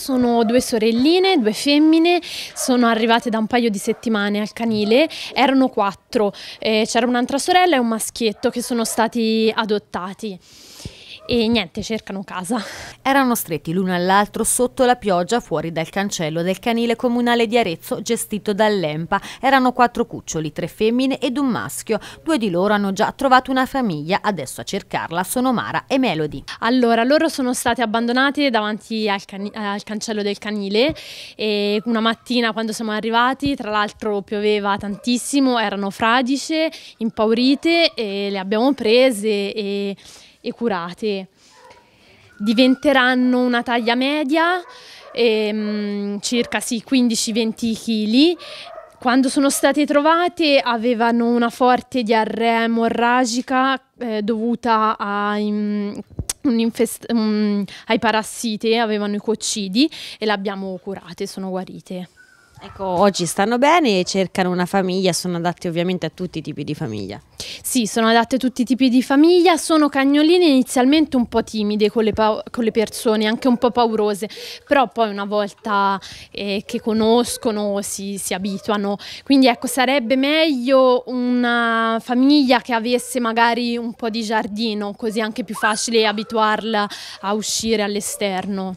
Sono due sorelline, due femmine, sono arrivate da un paio di settimane al canile, erano quattro, eh, c'era un'altra sorella e un maschietto che sono stati adottati e niente, cercano casa. Erano stretti l'uno all'altro sotto la pioggia fuori dal cancello del canile comunale di Arezzo gestito dall'EMPA. Erano quattro cuccioli, tre femmine ed un maschio. Due di loro hanno già trovato una famiglia, adesso a cercarla sono Mara e Melody. Allora, loro sono state abbandonate davanti al, can al cancello del canile e una mattina quando siamo arrivati, tra l'altro pioveva tantissimo, erano fradice, impaurite e le abbiamo prese e e curate. Diventeranno una taglia media, ehm, circa sì, 15-20 kg. Quando sono state trovate avevano una forte diarrea emorragica eh, dovuta a, mm, in, um, mm, ai parassiti, avevano i coccidi e le abbiamo curate, sono guarite. Ecco, oggi stanno bene e cercano una famiglia, sono adatte ovviamente a tutti i tipi di famiglia. Sì, sono adatte a tutti i tipi di famiglia, sono cagnoline inizialmente un po' timide con le, con le persone, anche un po' paurose, però poi una volta eh, che conoscono si, si, abituano, quindi ecco sarebbe meglio una famiglia che avesse magari un po' di giardino, così è anche più facile abituarla a uscire all'esterno.